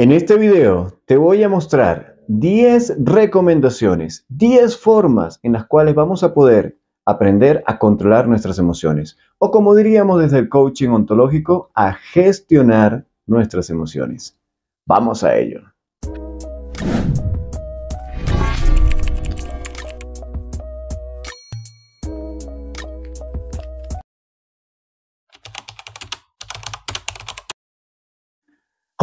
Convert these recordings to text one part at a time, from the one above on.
En este video te voy a mostrar 10 recomendaciones, 10 formas en las cuales vamos a poder aprender a controlar nuestras emociones o como diríamos desde el coaching ontológico, a gestionar nuestras emociones. Vamos a ello.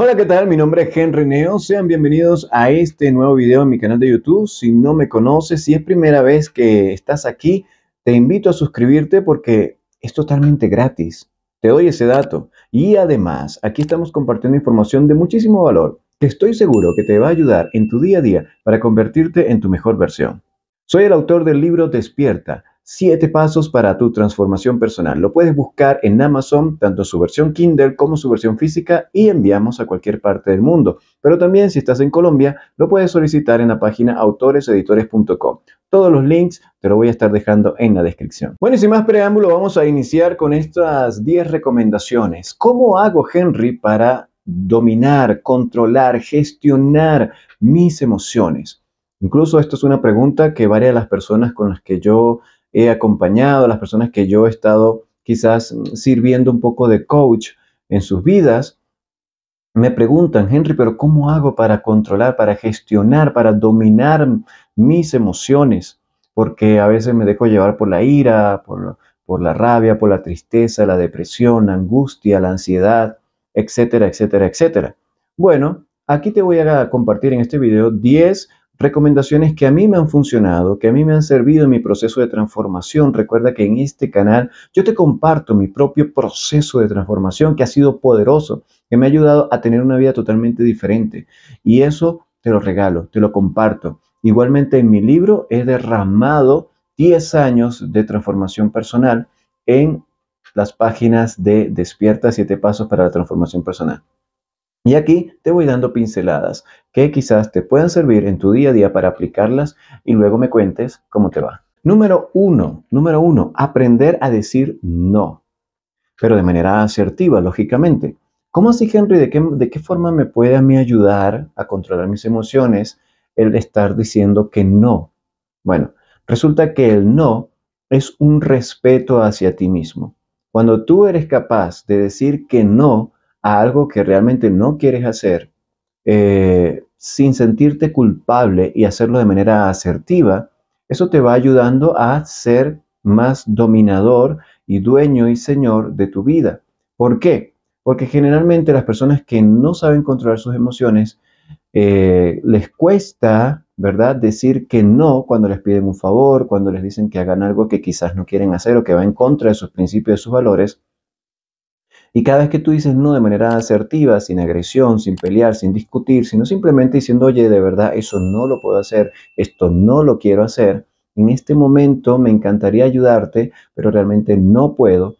Hola, ¿qué tal? Mi nombre es Henry Neo. Sean bienvenidos a este nuevo video en mi canal de YouTube. Si no me conoces, si es primera vez que estás aquí, te invito a suscribirte porque es totalmente gratis. Te doy ese dato. Y además, aquí estamos compartiendo información de muchísimo valor que estoy seguro que te va a ayudar en tu día a día para convertirte en tu mejor versión. Soy el autor del libro Despierta, Siete pasos para tu transformación personal. Lo puedes buscar en Amazon, tanto su versión Kindle como su versión física, y enviamos a cualquier parte del mundo. Pero también, si estás en Colombia, lo puedes solicitar en la página autoreseditores.com. Todos los links te lo voy a estar dejando en la descripción. Bueno, y sin más preámbulo, vamos a iniciar con estas 10 recomendaciones. ¿Cómo hago, Henry, para dominar, controlar, gestionar mis emociones? Incluso esto es una pregunta que varias las personas con las que yo he acompañado, a las personas que yo he estado quizás sirviendo un poco de coach en sus vidas, me preguntan, Henry, pero ¿cómo hago para controlar, para gestionar, para dominar mis emociones? Porque a veces me dejo llevar por la ira, por, la rabia, por la tristeza, la depresión, la angustia, la ansiedad, etcétera, etcétera, etcétera. Bueno, aquí te voy a compartir en este video 10 recomendaciones que a mí me han funcionado, que a mí me han servido en mi proceso de transformación. Recuerda que en este canal yo te comparto mi propio proceso de transformación que ha sido poderoso, que me ha ayudado a tener una vida totalmente diferente. Y eso te lo regalo, te lo comparto. Igualmente en mi libro he derramado 10 años de transformación personal en las páginas de Despierta 7 Pasos para la Transformación Personal. Y aquí te voy dando pinceladas que quizás te puedan servir en tu día a día para aplicarlas y luego me cuentes cómo te va. Número uno, número uno, aprender a decir no, pero de manera asertiva, lógicamente. ¿Cómo así, Henry? ¿De qué, de qué forma me puede a mí ayudar a controlar mis emociones el estar diciendo que no? Bueno, resulta que el no es un respeto hacia ti mismo. Cuando tú eres capaz de decir que no, a algo que realmente no quieres hacer eh, sin sentirte culpable y hacerlo de manera asertiva, eso te va ayudando a ser más dominador y dueño y señor de tu vida. ¿Por qué? Porque generalmente las personas que no saben controlar sus emociones eh, les cuesta, ¿verdad?, decir que no cuando les piden un favor, cuando les dicen que hagan algo que quizás no quieren hacer o que va en contra de sus principios, de sus valores. Y cada vez que tú dices no de manera asertiva, sin agresión, sin pelear, sin discutir, sino simplemente diciendo, oye, de verdad, eso no lo puedo hacer, esto no lo quiero hacer, en este momento me encantaría ayudarte, pero realmente no puedo,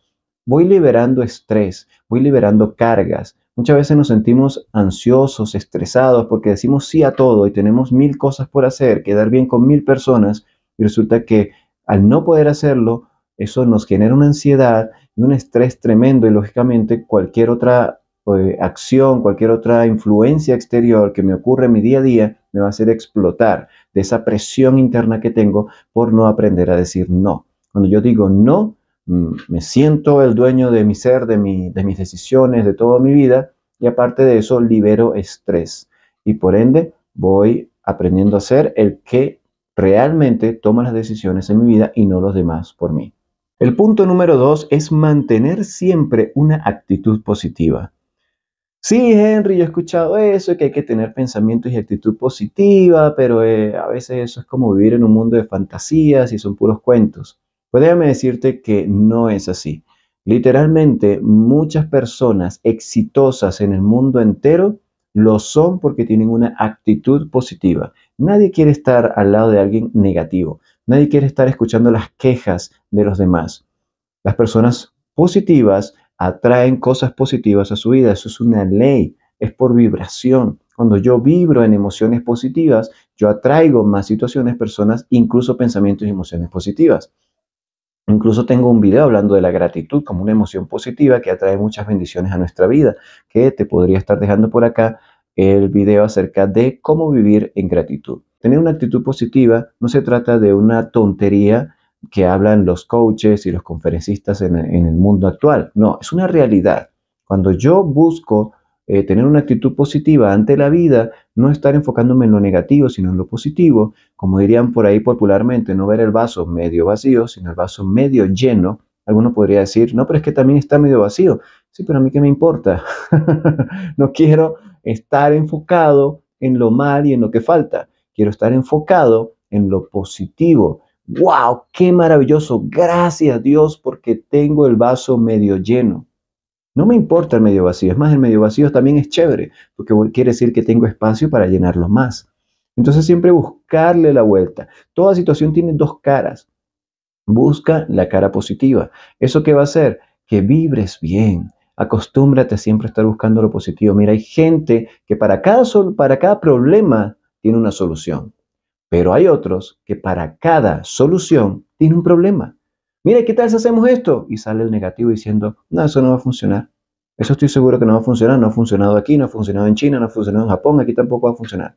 voy liberando estrés, voy liberando cargas. Muchas veces nos sentimos ansiosos, estresados, porque decimos sí a todo y tenemos mil cosas por hacer, quedar bien con mil personas, y resulta que al no poder hacerlo, eso nos genera una ansiedad y un estrés tremendo y lógicamente cualquier otra eh, acción, cualquier otra influencia exterior que me ocurre en mi día a día me va a hacer explotar de esa presión interna que tengo por no aprender a decir no. Cuando yo digo no, mm, me siento el dueño de mi ser, de, mi, de mis decisiones, de toda mi vida y aparte de eso libero estrés y por ende voy aprendiendo a ser el que realmente toma las decisiones en mi vida y no los demás por mí. El punto número dos es mantener siempre una actitud positiva. Sí, Henry, yo he escuchado eso, que hay que tener pensamientos y actitud positiva, pero eh, a veces eso es como vivir en un mundo de fantasías y son puros cuentos. Pues decirte que no es así. Literalmente, muchas personas exitosas en el mundo entero lo son porque tienen una actitud positiva. Nadie quiere estar al lado de alguien negativo. Nadie quiere estar escuchando las quejas de los demás. Las personas positivas atraen cosas positivas a su vida. Eso es una ley, es por vibración. Cuando yo vibro en emociones positivas, yo atraigo más situaciones, personas, incluso pensamientos y emociones positivas. Incluso tengo un video hablando de la gratitud como una emoción positiva que atrae muchas bendiciones a nuestra vida, que te podría estar dejando por acá el video acerca de cómo vivir en gratitud. Tener una actitud positiva no se trata de una tontería que hablan los coaches y los conferencistas en, el mundo actual. No, es una realidad. Cuando yo busco eh, tener una actitud positiva ante la vida, no estar enfocándome en lo negativo, sino en lo positivo, como dirían por ahí popularmente, no ver el vaso medio vacío, sino el vaso medio lleno. Alguno podría decir, no, pero es que también está medio vacío. Sí, pero a mí qué me importa. no quiero estar enfocado en lo mal y en lo que falta. Quiero estar enfocado en lo positivo. ¡Wow! ¡Qué maravilloso! Gracias Dios porque tengo el vaso medio lleno. No me importa el medio vacío, es más, el medio vacío también es chévere, porque quiere decir que tengo espacio para llenarlo más. Entonces siempre buscarle la vuelta. Toda situación tiene dos caras. Busca la cara positiva. ¿Eso qué va a hacer? Que vibres bien. Acostúmbrate siempre a estar buscando lo positivo. Mira, hay gente que para cada, sol, para cada problema tiene una solución, pero hay otros que para cada solución tiene un problema. Mire, ¿qué tal si hacemos esto? Y sale el negativo diciendo, no, eso no va a funcionar. Eso estoy seguro que no va a funcionar, no ha funcionado aquí, no ha funcionado en China, no ha funcionado en Japón, aquí tampoco va a funcionar.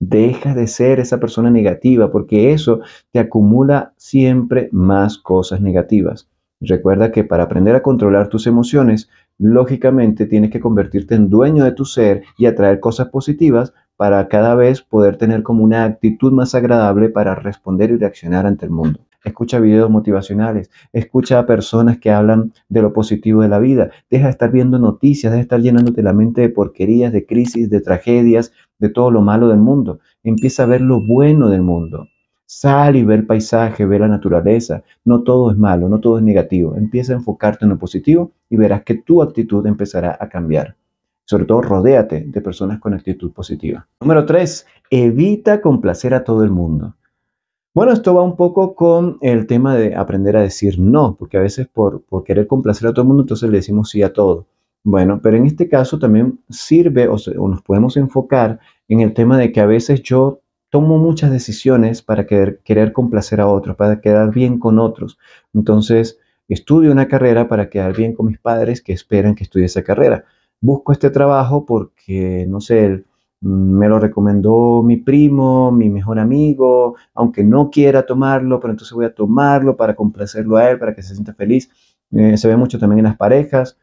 Deja de ser esa persona negativa porque eso te acumula siempre más cosas negativas. Recuerda que para aprender a controlar tus emociones, lógicamente tienes que convertirte en dueño de tu ser y atraer cosas positivas para cada vez poder tener como una actitud más agradable para responder y reaccionar ante el mundo. Escucha videos motivacionales, escucha a personas que hablan de lo positivo de la vida, deja de estar viendo noticias, deja de estar llenándote la mente de porquerías, de crisis, de tragedias, de todo lo malo del mundo. Empieza a ver lo bueno del mundo. Sal y ve el paisaje, ve la naturaleza. No todo es malo, no todo es negativo. Empieza a enfocarte en lo positivo y verás que tu actitud empezará a cambiar. Sobre todo, rodéate de personas con actitud positiva. Número tres, evita complacer a todo el mundo. Bueno, esto va un poco con el tema de aprender a decir no, porque a veces por, querer complacer a todo el mundo, entonces le decimos sí a todo. Bueno, pero en este caso también sirve o, nos podemos enfocar en el tema de que a veces yo tomo muchas decisiones para querer complacer a otros, para quedar bien con otros. Entonces, estudio una carrera para quedar bien con mis padres que esperan que estudie esa carrera busco este trabajo porque, no sé, mm, me lo recomendó mi primo, mi mejor amigo, aunque no quiera tomarlo, pero entonces voy a tomarlo para complacerlo a él, para que se sienta feliz. Eh, se ve mucho también en las parejas.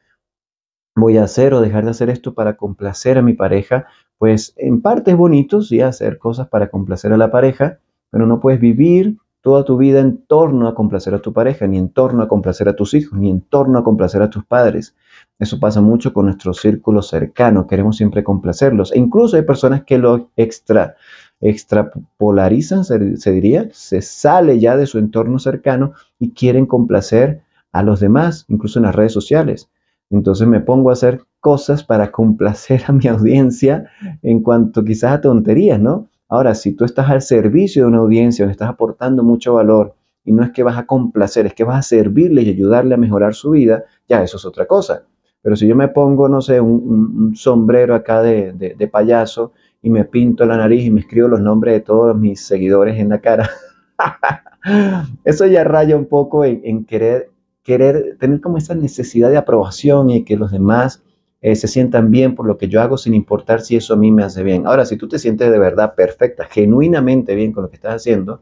Voy a hacer o dejar de hacer esto para complacer a mi pareja. Pues en parte es bonito, sí, hacer cosas para complacer a la pareja, pero no puedes vivir toda tu vida en torno a complacer a tu pareja, ni en torno a complacer a tus hijos, ni en torno a complacer a tus padres. Eso pasa mucho con nuestro círculo cercano, queremos siempre complacerlos. E incluso hay personas que lo extra, extrapolarizan, se diría, se sale ya de su entorno cercano y quieren complacer a los demás, incluso en las redes sociales. Entonces me pongo a hacer cosas para complacer a mi audiencia en cuanto quizás a tonterías, ¿no? Ahora, si tú estás al servicio de una audiencia, donde estás aportando mucho valor y no es que vas a complacer, es que vas a servirle y ayudarle a mejorar su vida, ya eso es otra cosa. Pero si yo me pongo, no sé, un, sombrero acá de, payaso y me pinto la nariz y me escribo los nombres de todos mis seguidores en la cara, eso ya raya un poco en, querer, querer tener como esa necesidad de aprobación y que los demás eh, se sientan bien por lo que yo hago, sin importar si eso a mí me hace bien. Ahora, si tú te sientes de verdad perfecta, genuinamente bien con lo que estás haciendo,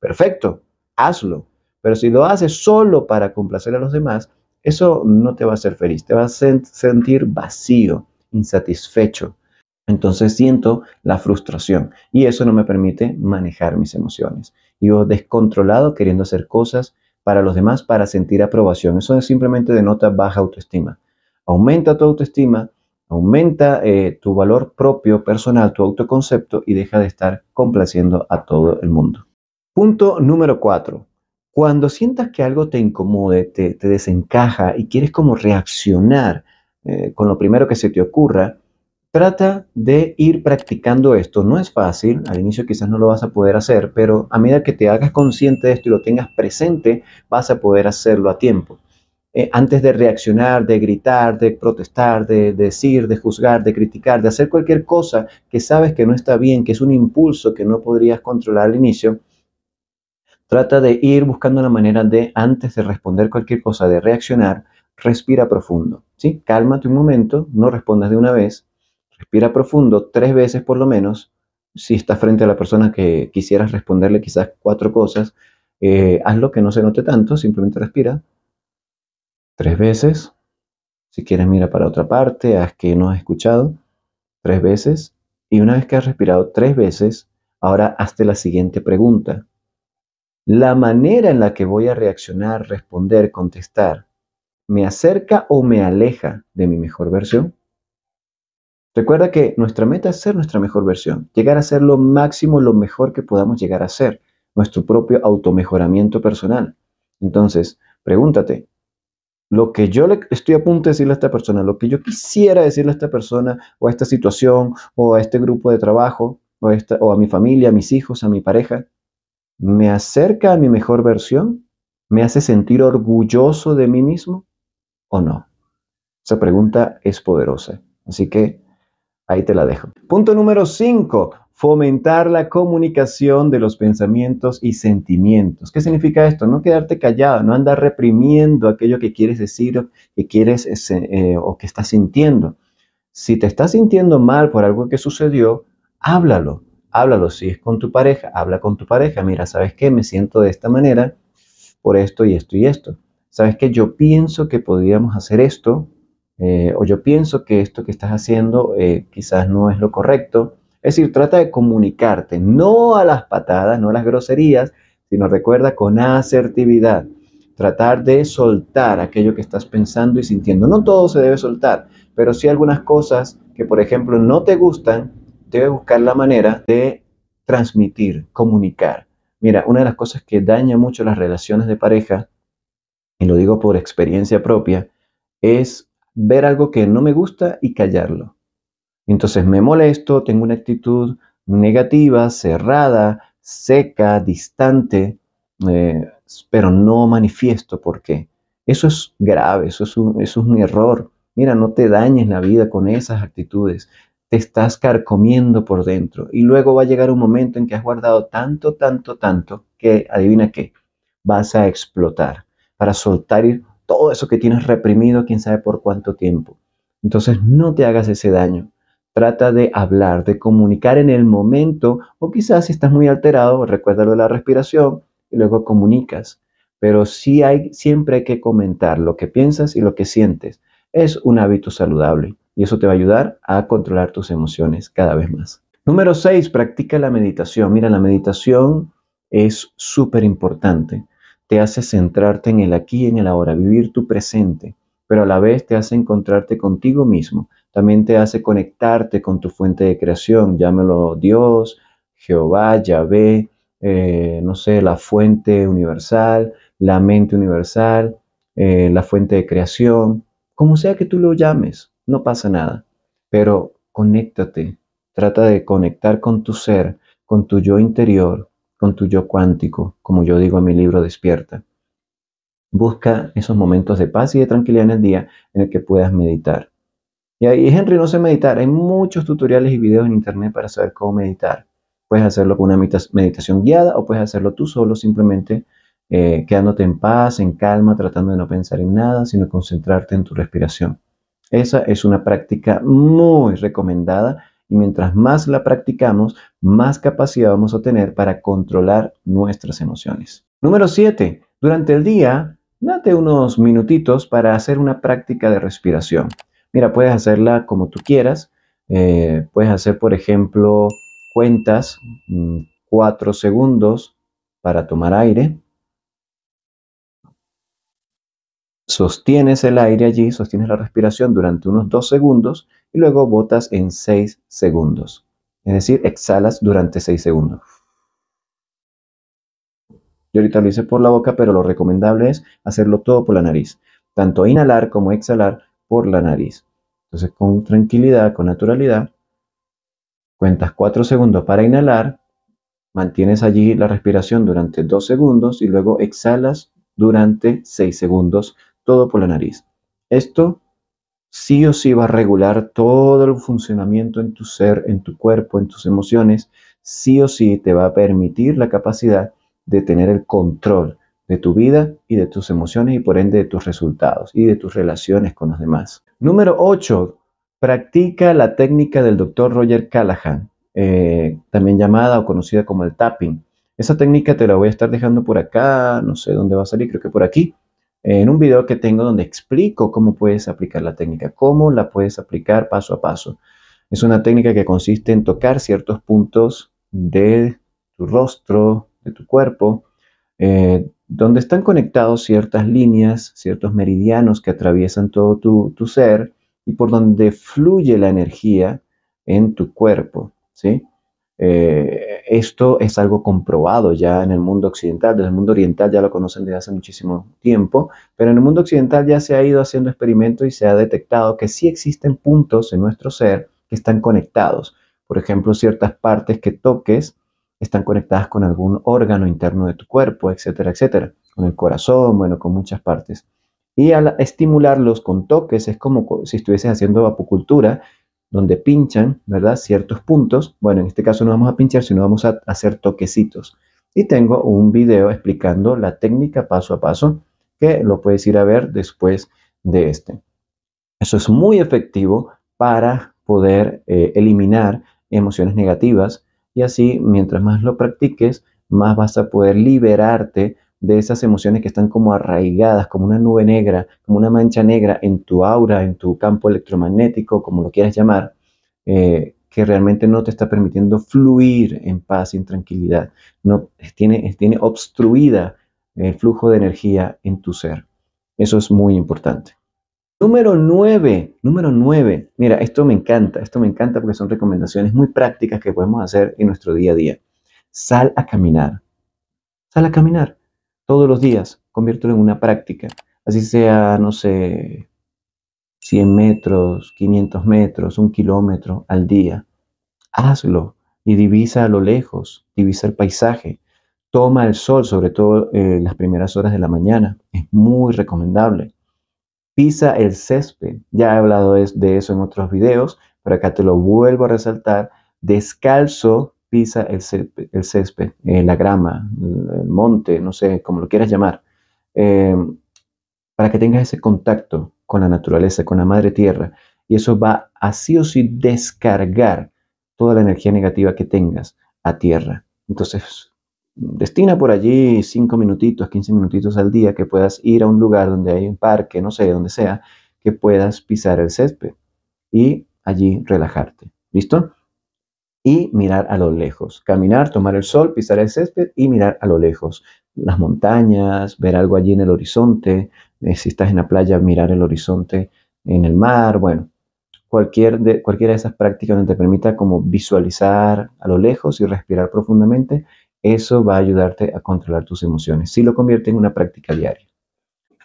perfecto, hazlo. Pero si lo haces solo para complacer a los demás, eso no te va a hacer feliz, te vas a sentir vacío, insatisfecho. Entonces siento la frustración y eso no me permite manejar mis emociones. Yo descontrolado queriendo hacer cosas para los demás para sentir aprobación. Eso simplemente denota baja autoestima. Aumenta tu autoestima, aumenta eh, tu valor propio, personal, tu autoconcepto y deja de estar complaciendo a todo el mundo. Punto número 4. Cuando sientas que algo te incomode, te, desencaja y quieres como reaccionar eh, con lo primero que se te ocurra, trata de ir practicando esto. No es fácil, al inicio quizás no lo vas a poder hacer, pero a medida que te hagas consciente de esto y lo tengas presente, vas a poder hacerlo a tiempo. Eh, antes de reaccionar, de gritar, de protestar, de, decir, de juzgar, de criticar, de hacer cualquier cosa que sabes que no está bien, que es un impulso que no podrías controlar al inicio, trata de ir buscando la manera de, antes de responder cualquier cosa, de reaccionar, respira profundo. ¿sí? Cálmate un momento, no respondas de una vez, respira profundo tres veces por lo menos. Si estás frente a la persona que quisieras responderle quizás cuatro cosas, eh, hazlo que no se note tanto, simplemente respira tres veces. Si quieres, mira para otra parte, haz que no has escuchado tres veces. Y una vez que has respirado tres veces, ahora hazte la siguiente pregunta. La manera en la que voy a reaccionar, responder, contestar, ¿me acerca o me aleja de mi mejor versión? Recuerda que nuestra meta es ser nuestra mejor versión, llegar a ser lo máximo, lo mejor que podamos llegar a ser, nuestro propio automejoramiento personal. Entonces, pregúntate, lo que yo le estoy a punto de decirle a esta persona, lo que yo quisiera decirle a esta persona o a esta situación o a este grupo de trabajo o a, o a mi familia, a mis hijos, a mi pareja, me acerca a mi mejor versión, me hace sentir orgulloso de mí mismo o no. Esa pregunta es poderosa. Así que ahí te la dejo. Punto número 5 fomentar la comunicación de los pensamientos y sentimientos. ¿Qué significa esto? No quedarte callado, no andar reprimiendo aquello que quieres decir o que quieres eh, o que estás sintiendo. Si te estás sintiendo mal por algo que sucedió, háblalo, háblalo. Si es con tu pareja, habla con tu pareja. Mira, ¿sabes qué? Me siento de esta manera por esto y esto y esto. ¿Sabes qué? Yo pienso que podríamos hacer esto eh, o yo pienso que esto que estás haciendo eh, quizás no es lo correcto es decir, trata de comunicarte, no a las patadas, no a las groserías, sino recuerda con asertividad. Tratar de soltar aquello que estás pensando y sintiendo. No todo se debe soltar, pero si algunas cosas que, por ejemplo, no te gustan, debes buscar la manera de transmitir, comunicar. Mira, una de las cosas que daña mucho las relaciones de pareja, y lo digo por experiencia propia, es ver algo que no me gusta y callarlo. Entonces me molesto, tengo una actitud negativa, cerrada, seca, distante, eh, pero no manifiesto por qué. Eso es grave, eso es, un, eso es un error. Mira, no te dañes la vida con esas actitudes. Te estás carcomiendo por dentro. Y luego va a llegar un momento en que has guardado tanto, tanto, tanto, que adivina qué, vas a explotar para soltar todo eso que tienes reprimido quién sabe por cuánto tiempo. Entonces no te hagas ese daño. Trata de hablar, de comunicar en el momento o quizás si estás muy alterado, recuérdalo de la respiración y luego comunicas. Pero sí hay, siempre hay que comentar lo que piensas y lo que sientes. Es un hábito saludable y eso te va a ayudar a controlar tus emociones cada vez más. Número 6, practica la meditación. Mira, la meditación es súper importante. Te hace centrarte en el aquí y en el ahora, vivir tu presente, pero a la vez te hace encontrarte contigo mismo también te hace conectarte con tu fuente de creación, llámelo Dios, Jehová, Yahvé, eh, no sé, la fuente universal, la mente universal, eh, la fuente de creación, como sea que tú lo llames, no pasa nada. Pero conéctate, trata de conectar con tu ser, con tu yo interior, con tu yo cuántico, como yo digo en mi libro Despierta. Busca esos momentos de paz y de tranquilidad en el día en el que puedas meditar. Y ahí, Henry, no sé meditar. Hay muchos tutoriales y videos en internet para saber cómo meditar. Puedes hacerlo con una meditación guiada o puedes hacerlo tú solo, simplemente eh, quedándote en paz, en calma, tratando de no pensar en nada, sino concentrarte en tu respiración. Esa es una práctica muy recomendada y mientras más la practicamos, más capacidad vamos a tener para controlar nuestras emociones. Número 7. Durante el día, date unos minutitos para hacer una práctica de respiración. Mira, puedes hacerla como tú quieras. Eh, puedes hacer, por ejemplo, cuentas, 4 mm, segundos para tomar aire. Sostienes el aire allí, sostienes la respiración durante unos 2 segundos y luego botas en 6 segundos. Es decir, exhalas durante 6 segundos. Yo ahorita lo hice por la boca, pero lo recomendable es hacerlo todo por la nariz. Tanto inhalar como exhalar por la nariz. Entonces, con tranquilidad, con naturalidad, cuentas cuatro segundos para inhalar, mantienes allí la respiración durante dos segundos y luego exhalas durante 6 segundos, todo por la nariz. Esto sí o sí va a regular todo el funcionamiento en tu ser, en tu cuerpo, en tus emociones, sí o sí te va a permitir la capacidad de tener el control de tu vida y de tus emociones y por ende de tus resultados y de tus relaciones con los demás. Número 8. Practica la técnica del doctor Roger Callahan, eh, también llamada o conocida como el tapping. Esa técnica te la voy a estar dejando por acá, no sé dónde va a salir, creo que por aquí, en un video que tengo donde explico cómo puedes aplicar la técnica, cómo la puedes aplicar paso a paso. Es una técnica que consiste en tocar ciertos puntos de tu rostro, de tu cuerpo, eh, donde están conectados ciertas líneas, ciertos meridianos que atraviesan todo tu, ser y por donde fluye la energía en tu cuerpo, ¿sí? Eh, esto es algo comprobado ya en el mundo occidental, desde el mundo oriental ya lo conocen desde hace muchísimo tiempo, pero en el mundo occidental ya se ha ido haciendo experimentos y se ha detectado que sí existen puntos en nuestro ser que están conectados. Por ejemplo, ciertas partes que toques están conectadas con algún órgano interno de tu cuerpo, etcétera, etcétera, con el corazón, bueno, con muchas partes. Y al estimularlos con toques es como si estuvieses haciendo apocultura, donde pinchan, ¿verdad? Ciertos puntos. Bueno, en este caso no vamos a pinchar, sino vamos a hacer toquecitos. Y tengo un video explicando la técnica paso a paso que lo puedes ir a ver después de este. Eso es muy efectivo para poder eh, eliminar emociones negativas y así, mientras más lo practiques, más vas a poder liberarte de esas emociones que están como arraigadas, como una nube negra, como una mancha negra en tu aura, en tu campo electromagnético, como lo quieras llamar, eh, que realmente no te está permitiendo fluir en paz y en tranquilidad. No, tiene, tiene obstruida el flujo de energía en tu ser. Eso es muy importante. Número 9, número 9. Mira, esto me encanta, esto me encanta porque son recomendaciones muy prácticas que podemos hacer en nuestro día a día. Sal a caminar. Sal a caminar todos los días, conviértelo en una práctica. Así sea, no sé, 100 metros, 500 metros, un kilómetro al día. Hazlo y divisa a lo lejos, divisa el paisaje. Toma el sol, sobre todo en eh, las primeras horas de la mañana. Es muy recomendable pisa el césped. Ya he hablado de eso en otros videos, pero acá te lo vuelvo a resaltar. Descalzo pisa el césped, el eh, la grama, el monte, no sé, cómo lo quieras llamar. Eh, para que tengas ese contacto con la naturaleza, con la madre tierra. Y eso va así o sí descargar toda la energía negativa que tengas a tierra. Entonces, destina por allí 5 minutitos, 15 minutitos al día que puedas ir a un lugar donde hay un parque, no sé, donde sea, que puedas pisar el césped y allí relajarte. ¿Listo? Y mirar a lo lejos, caminar, tomar el sol, pisar el césped y mirar a lo lejos, las montañas, ver algo allí en el horizonte, eh, si estás en la playa, mirar el horizonte en el mar, bueno, cualquier de, cualquiera de esas prácticas donde te permita como visualizar a lo lejos y respirar profundamente eso va a ayudarte a controlar tus emociones si lo convierte en una práctica diaria.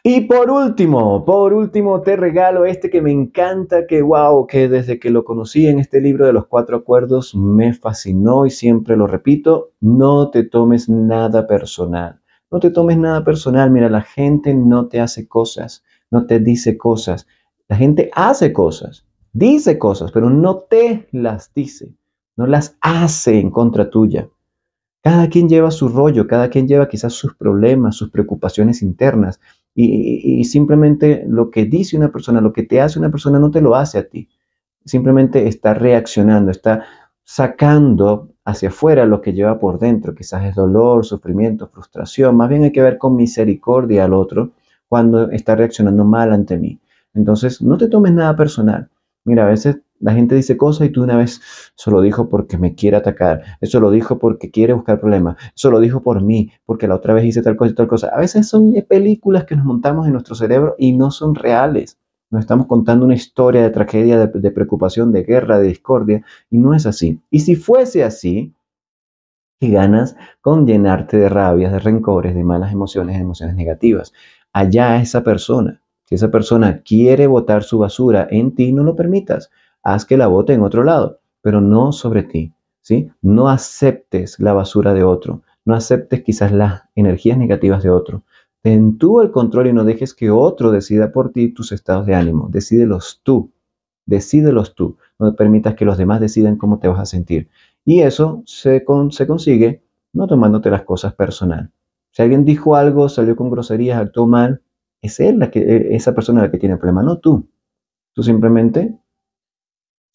Y por último, por último te regalo este que me encanta, que wow, que desde que lo conocí en este libro de los cuatro acuerdos me fascinó y siempre lo repito, no te tomes nada personal. No te tomes nada personal, mira, la gente no te hace cosas, no te dice cosas. La gente hace cosas, dice cosas, pero no te las dice, no las hace en contra tuya. Cada quien lleva su rollo, cada quien lleva quizás sus problemas, sus preocupaciones internas. Y, simplemente lo que dice una persona, lo que te hace una persona, no te lo hace a ti. Simplemente está reaccionando, está sacando hacia afuera lo que lleva por dentro. Quizás es dolor, sufrimiento, frustración. Más bien hay que ver con misericordia al otro cuando está reaccionando mal ante mí. Entonces, no te tomes nada personal. Mira, a veces la gente dice cosas y tú una vez, eso lo dijo porque me quiere atacar, eso lo dijo porque quiere buscar problemas, eso lo dijo por mí, porque la otra vez hice tal cosa y tal cosa. A veces son películas que nos montamos en nuestro cerebro y no son reales. Nos estamos contando una historia de tragedia, de, preocupación, de guerra, de discordia, y no es así. Y si fuese así, ¿qué ganas con llenarte de rabias, de rencores, de malas emociones, de emociones negativas? Allá esa persona, si esa persona quiere botar su basura en ti, no lo permitas haz que la bote en otro lado, pero no sobre ti. ¿sí? No aceptes la basura de otro, no aceptes quizás las energías negativas de otro. Ten tú el control y no dejes que otro decida por ti tus estados de ánimo. Decídelos tú, decídelos tú. No permitas que los demás decidan cómo te vas a sentir. Y eso se, consigue no tomándote las cosas personal. Si alguien dijo algo, salió con groserías, actuó mal, es él la que, e, esa persona la que tiene el problema, no tú. Tú simplemente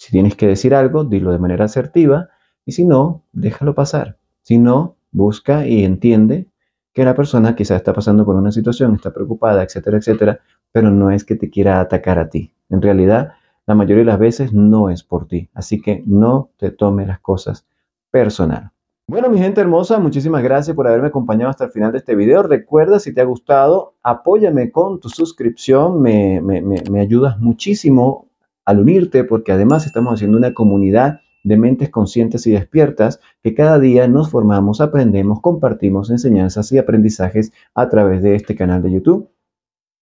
si tienes que decir algo, dilo de manera asertiva y si no, déjalo pasar. Si no, busca y entiende que la persona quizás está pasando por una situación, está preocupada, etcétera, etcétera, pero no es que te quiera atacar a ti. En realidad, la mayoría de las veces no es por ti. Así que no te tome las cosas personal. Bueno, mi gente hermosa, muchísimas gracias por haberme acompañado hasta el final de este video. Recuerda, si te ha gustado, apóyame con tu suscripción. Me, me ayudas muchísimo al unirte, porque además estamos haciendo una comunidad de mentes conscientes y despiertas que cada día nos formamos, aprendemos, compartimos enseñanzas y aprendizajes a través de este canal de YouTube.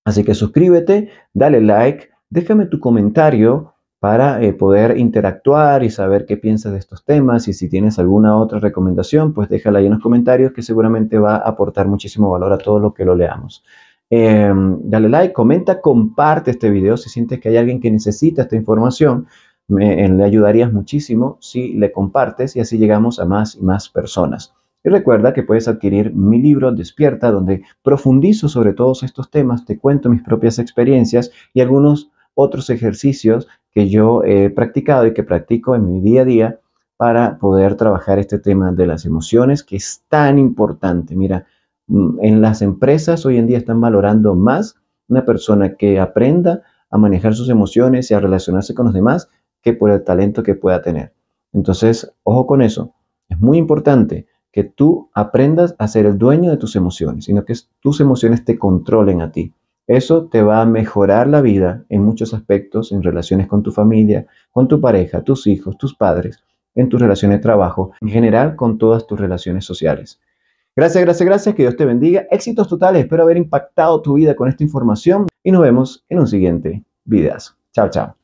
Así que suscríbete, dale like, déjame tu comentario para eh, poder interactuar y saber qué piensas de estos temas y si tienes alguna otra recomendación, pues déjala ahí en los comentarios que seguramente va a aportar muchísimo valor a todo lo que lo leamos. Em, dale like, comenta, comparte este video si sientes que hay alguien que necesita esta información. Me, le ayudarías muchísimo si le compartes y así llegamos a más y más personas. Y recuerda que puedes adquirir mi libro Despierta, donde profundizo sobre todos estos temas, te cuento mis propias experiencias y algunos otros ejercicios que yo he practicado y que practico en mi día a día para poder trabajar este tema de las emociones, que es tan importante. Mira, Mm, en las empresas hoy en día están valorando más una persona que aprenda a manejar sus emociones y a relacionarse con los demás que por el talento que pueda tener. Entonces, ojo con eso. Es muy importante que tú aprendas a ser el dueño de tus emociones, sino que tus emociones te controlen a ti. Eso te va a mejorar la vida en muchos aspectos, en relaciones con tu familia, con tu pareja, tus hijos, tus padres, en tus relaciones de trabajo, en general con todas tus relaciones sociales. Gracias, gracias, gracias. Que Dios te bendiga. Éxitos totales. Espero haber impactado tu vida con esta información y nos vemos en un siguiente video. Chao, chao.